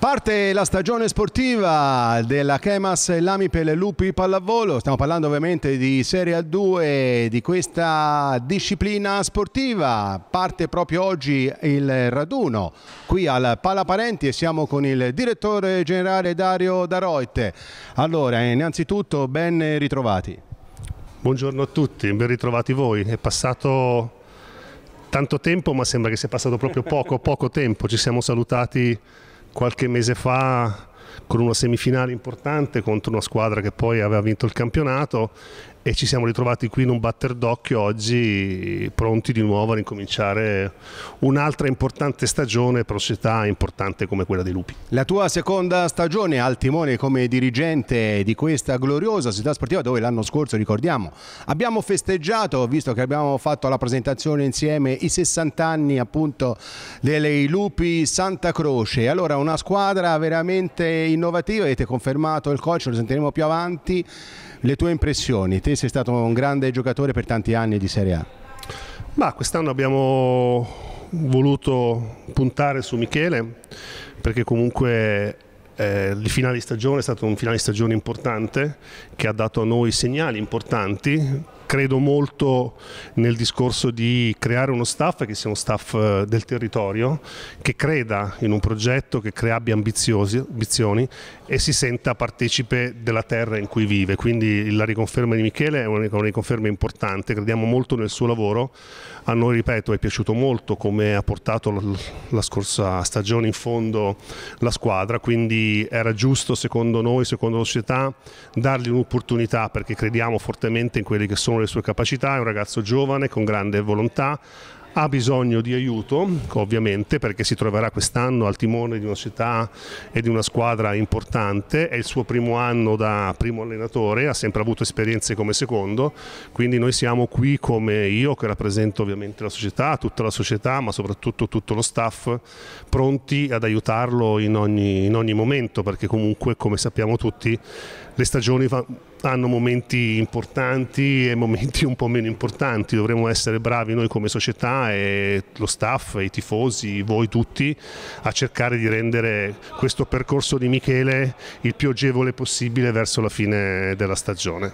Parte la stagione sportiva della Chemas Lami per le Lupi Pallavolo, stiamo parlando ovviamente di Serie A2 di questa disciplina sportiva, parte proprio oggi il raduno qui al Palaparenti e siamo con il direttore generale Dario Daroite. Allora innanzitutto ben ritrovati. Buongiorno a tutti, ben ritrovati voi, è passato tanto tempo ma sembra che sia passato proprio poco, poco tempo, ci siamo salutati qualche mese fa con una semifinale importante contro una squadra che poi aveva vinto il campionato e ci siamo ritrovati qui in un batter d'occhio oggi pronti di nuovo a ricominciare un'altra importante stagione per una società importante come quella dei Lupi. La tua seconda stagione al timone come dirigente di questa gloriosa società sportiva dove l'anno scorso, ricordiamo, abbiamo festeggiato, visto che abbiamo fatto la presentazione insieme, i 60 anni appunto dei Lupi Santa Croce. Allora una squadra veramente innovativa, avete confermato il coach, lo sentiremo più avanti, le tue impressioni te sei stato un grande giocatore per tanti anni di Serie A. Ma quest'anno abbiamo voluto puntare su Michele perché comunque eh, il finale di stagione è stato un finale di stagione importante che ha dato a noi segnali importanti credo molto nel discorso di creare uno staff che sia uno staff eh, del territorio, che creda in un progetto, che abbia ambizioni e si senta partecipe della terra in cui vive. Quindi la riconferma di Michele è una riconferma importante, crediamo molto nel suo lavoro. A noi, ripeto, è piaciuto molto come ha portato la scorsa stagione in fondo la squadra, quindi era giusto secondo noi, secondo la società, dargli un'opportunità perché crediamo fortemente in quelli che sono le sue capacità, è un ragazzo giovane con grande volontà, ha bisogno di aiuto, ovviamente, perché si troverà quest'anno al timone di una città e di una squadra importante, è il suo primo anno da primo allenatore, ha sempre avuto esperienze come secondo, quindi noi siamo qui come io che rappresento ovviamente la società, tutta la società, ma soprattutto tutto lo staff, pronti ad aiutarlo in ogni, in ogni momento, perché comunque, come sappiamo tutti, le stagioni fanno hanno momenti importanti e momenti un po' meno importanti, dovremmo essere bravi noi come società e lo staff, i tifosi, voi tutti a cercare di rendere questo percorso di Michele il più agevole possibile verso la fine della stagione.